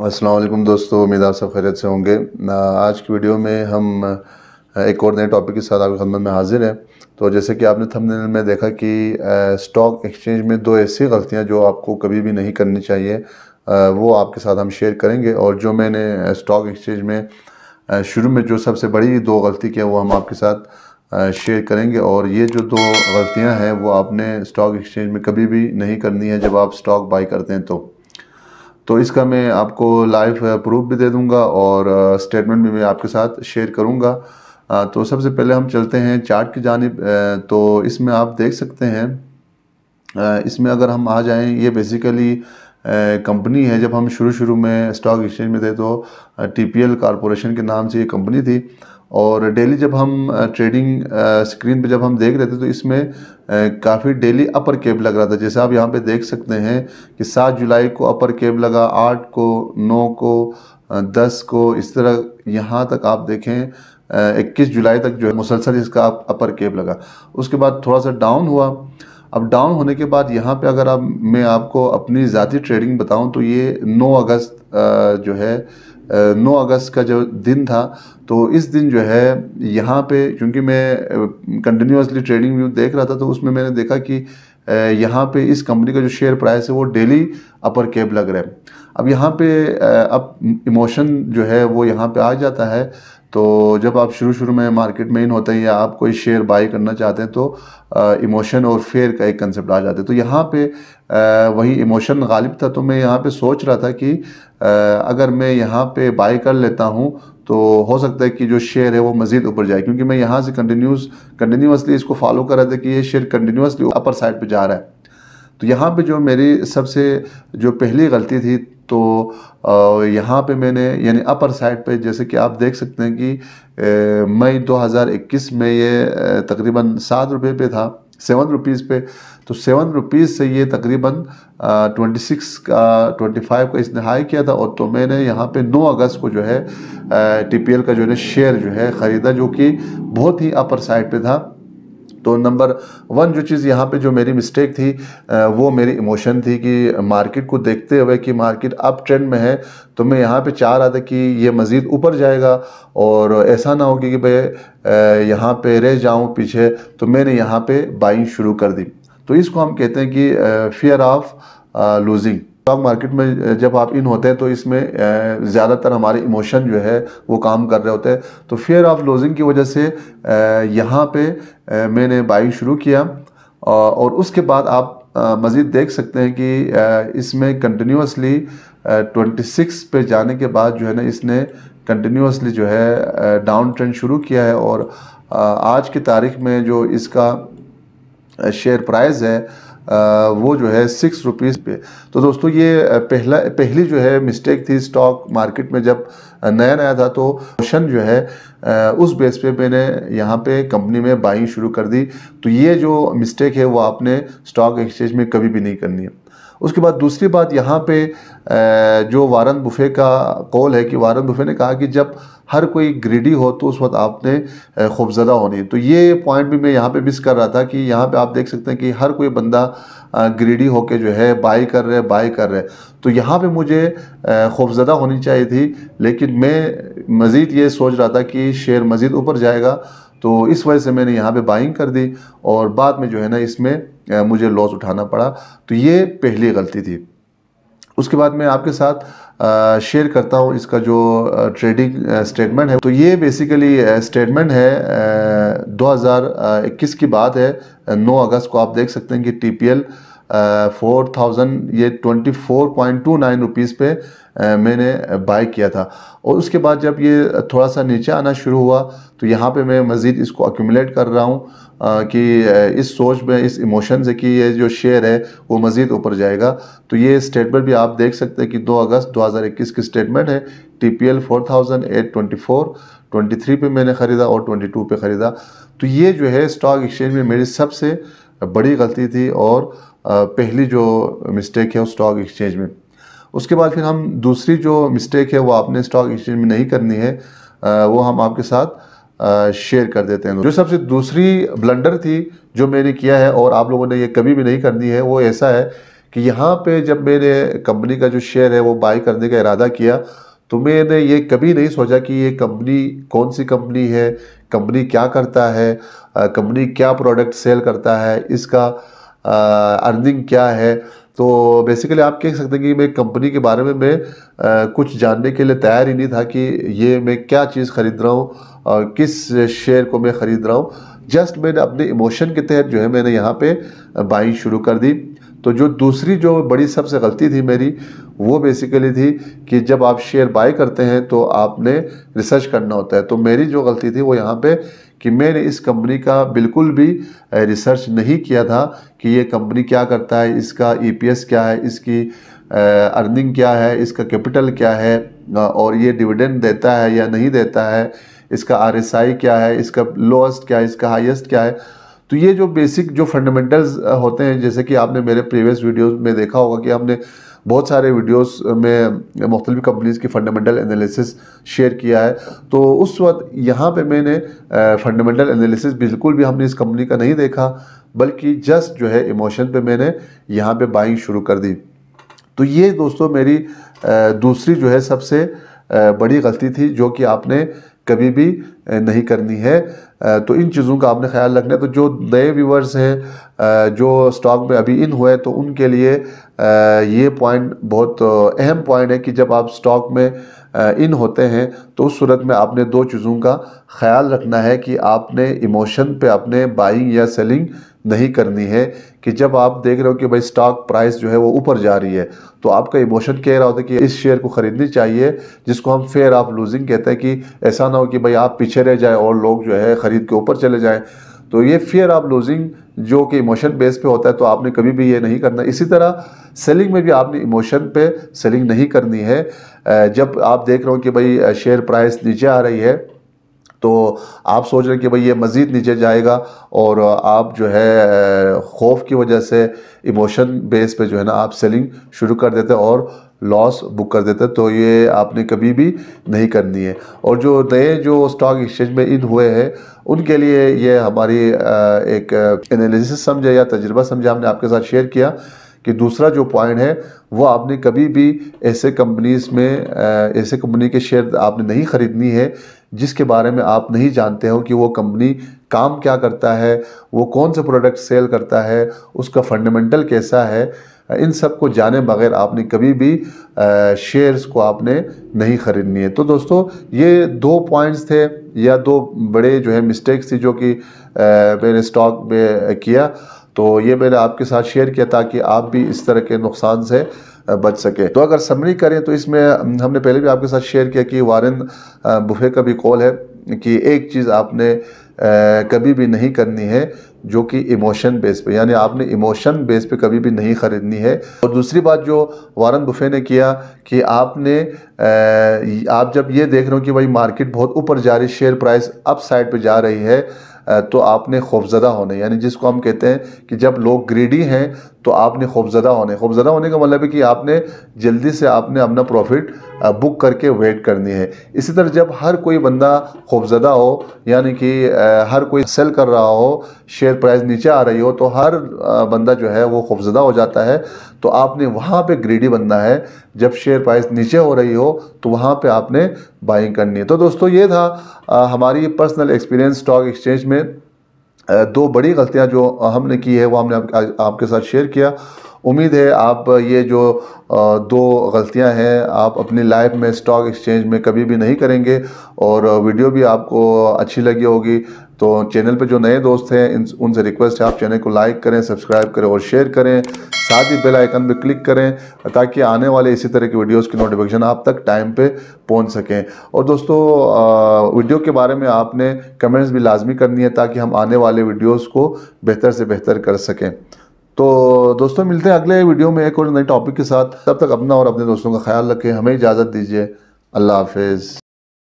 असलकम दोस्तों उम्मीद आप सब खैरियत से होंगे आज की वीडियो में हम एक और नए टॉपिक के साथ आपकी खदमत में हाजिर हैं तो जैसे कि आपने थंबनेल में देखा कि स्टॉक एक्सचेंज में दो ऐसी गलतियां जो आपको कभी भी नहीं करनी चाहिए वो आपके साथ हम शेयर करेंगे और जो मैंने स्टॉक एक्सचेंज में शुरू में जो सबसे बड़ी दो गलती की है वो हम आपके साथ शेयर करेंगे और ये जो दो गलतियाँ हैं वो आपने स्टॉक एक्सचेंज में कभी भी नहीं करनी है जब आप स्टॉक बाई करते हैं तो तो इसका मैं आपको लाइव प्रूफ uh, भी दे दूंगा और स्टेटमेंट uh, भी मैं आपके साथ शेयर करूंगा uh, तो सबसे पहले हम चलते हैं चार्ट की जानब तो इसमें आप देख सकते हैं इसमें अगर हम आ जाएं ये बेसिकली कंपनी है जब हम शुरू शुरू में स्टॉक एक्सचेंज में थे तो टी पी एल कॉरपोरेशन के नाम से ये कंपनी थी और डेली जब हम ट्रेडिंग स्क्रीन पे जब हम देख रहे थे तो इसमें काफ़ी डेली अपर केब लग रहा था जैसे आप यहाँ पे देख सकते हैं कि सात जुलाई को अपर केब लगा आठ को नौ को दस को इस तरह यहाँ तक आप देखें इक्कीस जुलाई तक जो है मुसलसल इसका अपर केब लगा उसके बाद थोड़ा सा डाउन हुआ अब डाउन होने के बाद यहाँ पे अगर आप मैं आपको अपनी ज़ाती ट्रेडिंग बताऊँ तो ये 9 अगस्त जो है 9 अगस्त का जो दिन था तो इस दिन जो है यहाँ पे क्योंकि मैं कंटिन्यूसली ट्रेडिंग व्यू देख रहा था तो उसमें मैंने देखा कि यहाँ पे इस कंपनी का जो शेयर प्राइस है वो डेली अपर कैप लग रहा है अब यहाँ पे अब इमोशन जो है वो यहाँ पे आ जाता है तो जब आप शुरू शुरू में मार्केट में इन होते हैं या आप कोई शेयर बाई करना चाहते हैं तो इमोशन और फेयर का एक कंसेप्ट आ जाता है तो यहाँ पे आ, वही इमोशन गालिब था तो मैं यहाँ पे सोच रहा था कि आ, अगर मैं यहाँ पे बाई कर लेता हूँ तो हो सकता है कि जो शेयर है वो मज़ीद ऊपर जाए क्योंकि मैं यहाँ से कंटिन्यूस कंटिन्यूसली इसको फॉलो कर रहा था कि ये शेयर कंटिन्यूसली अपर साइड पर जा रहा है तो यहाँ पे जो मेरी सबसे जो पहली गलती थी तो यहाँ पे मैंने यानी अपर साइड पे जैसे कि आप देख सकते हैं कि मई 2021 में ये तकरीबन सात रुपये पे था सेवन रुपीज़ पे तो सेवन रुपीज़ से ये तकरीबन ट्वेंटी सिक्स का ट्वेंटी फाइव का इसने हाई किया था और तो मैंने यहाँ पे नौ अगस्त को जो है टी पी एल का जो है शेयर जो है ख़रीदा जो कि बहुत ही अपर साइड पे था तो नंबर वन जो चीज़ यहाँ पे जो मेरी मिस्टेक थी वो मेरी इमोशन थी कि मार्केट को देखते हुए कि मार्केट अप ट्रेंड में है तो मैं यहाँ पे चाह रहा था कि ये मज़ीद ऊपर जाएगा और ऐसा ना हो कि भाई यहाँ पे रह जाऊँ पीछे तो मैंने यहाँ पे बाइंग शुरू कर दी तो इसको हम कहते हैं कि fear of losing stock market में जब आप इन होते हैं तो इसमें ज़्यादातर हमारे इमोशन जो है वो काम कर रहे होते हैं तो फेयर ऑफ लॉजिंग की वजह से यहाँ पे मैंने बाइंग शुरू किया और उसके बाद आप मज़ीद देख सकते हैं कि इसमें कंटिन्यूसली 26 पे जाने के बाद जो है ना इसने कंटिन्यूसली जो है डाउन ट्रेंड शुरू किया है और आज की तारीख में जो इसका शेयर प्राइस है वो जो है सिक्स रुपीज़ पे तो दोस्तों ये पहला पहली जो है मिस्टेक थी स्टॉक मार्केट में जब नया नया था तो क्वेश्चन जो है उस बेस पे मैंने यहाँ पे कंपनी में बाइंग शुरू कर दी तो ये जो मिस्टेक है वो आपने स्टॉक एक्सचेंज में कभी भी नहीं करनी है उसके बाद दूसरी बात यहाँ पे जो वारन बुफ़े का कॉल है कि वारन बुफ़े ने कहा कि जब हर कोई ग्रीडी हो तो उस वक्त आपने खूबजदा होनी तो ये पॉइंट भी मैं यहाँ पे मिस कर रहा था कि यहाँ पे आप देख सकते हैं कि हर कोई बंदा ग्रीडी होके जो है बाई कर रहे बाई कर रहे तो यहाँ पे मुझे खौफजदा होनी चाहिए थी लेकिन मैं मज़ीद ये सोच रहा था कि शेयर मज़ीद ऊपर जाएगा तो इस वजह से मैंने यहाँ पे बाइंग कर दी और बाद में जो है ना इसमें मुझे लॉस उठाना पड़ा तो ये पहली गलती थी उसके बाद मैं आपके साथ शेयर करता हूँ इसका जो ट्रेडिंग स्टेटमेंट है तो ये बेसिकली स्टेटमेंट है 2021 की बात है 9 अगस्त को आप देख सकते हैं कि टी पी फोर थाउजेंड ये twenty four point two nine rupees पे मैंने बाय किया था और उसके बाद जब ये थोड़ा सा नीचे आना शुरू हुआ तो यहाँ पे मैं मज़ीद इसको अक्यूमलेट कर रहा हूँ कि इस सोच में इस इमोशन से कि ये जो शेयर है वो मज़ीद ऊपर जाएगा तो ये स्टेटमेंट भी आप देख सकते हैं कि 2 अगस्त 2021 की स्टेटमेंट है T P L four thousand eight twenty four twenty three मैंने ख़रीदा और ट्वेंटी टू पर ख़रीदा तो ये जो है स्टॉक एक्सचेंज में मेरी सबसे बड़ी गलती थी और पहली जो मिस्टेक है स्टॉक एक्सचेंज में उसके बाद फिर हम दूसरी जो मिस्टेक है वो आपने स्टॉक एक्सचेंज में नहीं करनी है वो हम आपके साथ शेयर कर देते हैं जो सबसे दूसरी ब्लंडर थी जो मैंने किया है और आप लोगों ने ये कभी भी नहीं करनी है वो ऐसा है कि यहाँ पे जब मैंने कंपनी का जो शेयर है वो बाई करने का इरादा किया तो मैंने ये कभी नहीं सोचा कि ये कंपनी कौन सी कंपनी है कंपनी क्या करता है कंपनी क्या प्रोडक्ट सेल करता है इसका अर्निंग क्या है तो बेसिकली आप कह सकते हैं कि मैं कंपनी के बारे में मैं आ, कुछ जानने के लिए तैयार ही नहीं था कि ये मैं क्या चीज़ ख़रीद रहा हूँ और किस शेयर को मैं ख़रीद रहा हूँ जस्ट मैंने अपने इमोशन के तहत जो है मैंने यहाँ पे बाइंग शुरू कर दी तो जो दूसरी जो बड़ी सबसे गलती थी मेरी वो बेसिकली थी कि जब आप शेयर बाय करते हैं तो आपने रिसर्च करना होता है तो मेरी जो गलती थी वो यहाँ पे कि मैंने इस कंपनी का बिल्कुल भी रिसर्च नहीं किया था कि ये कंपनी क्या करता है इसका ईपीएस e क्या है इसकी अर्निंग क्या है इसका कैपिटल क्या है और ये डिविडेंड देता है या नहीं देता है इसका आरएसआई क्या है इसका लोएस्ट क्या है इसका हाईएस्ट क्या है तो ये जो बेसिक जो फंडामेंटल्स होते हैं जैसे कि आपने मेरे प्रीवियस वीडियोस में देखा होगा कि हमने बहुत सारे वीडियोस में मुख्तलि कंपनीज़ की फ़ंडामेंटल एनालिसिस शेयर किया है तो उस वक्त यहाँ पे मैंने फ़ंडामेंटल एनालिसिस बिल्कुल भी हमने इस कंपनी का नहीं देखा बल्कि जस्ट जो है इमोशन पे मैंने यहाँ पे बाइंग शुरू कर दी तो ये दोस्तों मेरी दूसरी जो है सबसे बड़ी गलती थी जो कि आपने कभी भी नहीं करनी है तो इन चीज़ों का आपने ख्याल रखना है तो जो नए व्यूवर्स हैं जो स्टॉक में अभी इन हुए तो उनके लिए ये पॉइंट बहुत अहम पॉइंट है कि जब आप स्टॉक में इन होते हैं तो उस सूरत में आपने दो चीज़ों का ख्याल रखना है कि आपने इमोशन पे अपने बाइंग या सेलिंग नहीं करनी है कि जब आप देख रहे हो कि भाई स्टॉक प्राइस जो है वो ऊपर जा रही है तो आपका इमोशन कह रहा होता है कि इस शेयर को ख़रीदनी चाहिए जिसको हम फेयर ऑफ लूजिंग कहते हैं कि ऐसा ना हो कि भाई आप पीछे रह जाए और लोग जो है ख़रीद के ऊपर चले जाएँ तो ये फेयर ऑफ लूजिंग जो कि इमोशन बेस पे होता है तो आपने कभी भी ये नहीं करना इसी तरह सेलिंग में भी आपने इमोशन पे सेलिंग नहीं करनी है जब आप देख रहे हो कि भाई शेयर प्राइस नीचे आ रही है तो आप सोच रहे हैं कि भाई ये मज़ीद नीचे जाएगा और आप जो है खौफ की वजह से इमोशन बेस पे जो है ना आप सेलिंग शुरू कर देते और लॉस बुक कर देते तो ये आपने कभी भी नहीं करनी है और जो नए जो स्टॉक एक्सचेंज में इन हुए हैं उनके लिए ये हमारी एक एनालिसिस समझे या तजर्बा समझे हमने आपके साथ शेयर किया कि दूसरा जो पॉइंट है वो आपने कभी भी ऐसे कंपनीज में ऐसे कंपनी के शेयर आपने नहीं ख़रीदनी है जिसके बारे में आप नहीं जानते हो कि वो कंपनी काम क्या करता है वो कौन से प्रोडक्ट सेल करता है उसका फंडामेंटल कैसा है इन सब को जाने बगैर आपने कभी भी शेयर्स को आपने नहीं ख़रीदनी है तो दोस्तों ये दो पॉइंट्स थे या दो बड़े जो है मिस्टेक्स थी जो कि मैंने स्टॉक में किया तो ये मैंने आपके साथ शेयर किया ताकि आप भी इस तरह के नुकसान से बच सके तो अगर समरी करें तो इसमें हमने पहले भी आपके साथ शेयर किया कि वारन बुफे का भी कॉल है कि एक चीज़ आपने कभी भी नहीं करनी है जो कि इमोशन बेस पे यानी आपने इमोशन बेस पे कभी भी नहीं ख़रीदनी है और दूसरी बात जो वारन बुफे ने किया कि आपने आप जब ये देख रहे हो कि भाई मार्केट बहुत ऊपर जा रही शेयर प्राइस अप साइड पर जा रही है तो आपने खौफजदा होने यानी जिसको हम कहते हैं कि जब लोग ग्रीडी हैं तो आपने खौफजदा होने खौफजदा होने का मतलब है कि आपने जल्दी से आपने अपना प्रॉफिट बुक करके वेट करनी है इसी तरह जब हर कोई बंदा खौफजदा हो यानी कि हर कोई सेल कर रहा हो शेयर प्राइस नीचे आ रही हो तो हर बंदा जो है वो खौफजदा हो जाता है तो आपने वहाँ पे ग्रीडी बनना है जब शेयर प्राइस नीचे हो रही हो तो वहाँ पे आपने बाइंग करनी है तो दोस्तों ये था आ, हमारी पर्सनल एक्सपीरियंस स्टॉक एक्सचेंज में आ, दो बड़ी गलतियां जो हमने की है वो हमने आप, आ, आपके साथ शेयर किया उम्मीद है आप ये जो दो गलतियां हैं आप अपनी लाइफ में स्टॉक एक्सचेंज में कभी भी नहीं करेंगे और वीडियो भी आपको अच्छी लगी होगी तो चैनल पे जो नए दोस्त हैं उनसे रिक्वेस्ट है आप चैनल को लाइक करें सब्सक्राइब करें और शेयर करें साथ ही बेल आइकन पर क्लिक करें ताकि आने वाले इसी तरह की वीडियोस की नोटिफिकेशन आप तक टाइम पे पहुंच सकें और दोस्तों वीडियो के बारे में आपने कमेंट्स भी लाजमी करनी है ताकि हम आने वाले वीडियोज़ को बेहतर से बेहतर कर सकें तो दोस्तों मिलते हैं अगले वीडियो में एक और नए टॉपिक के साथ तब तक अपना और अपने दोस्तों का ख्याल रखें हमें इजाज़त दीजिए अल्लाह हाफिज़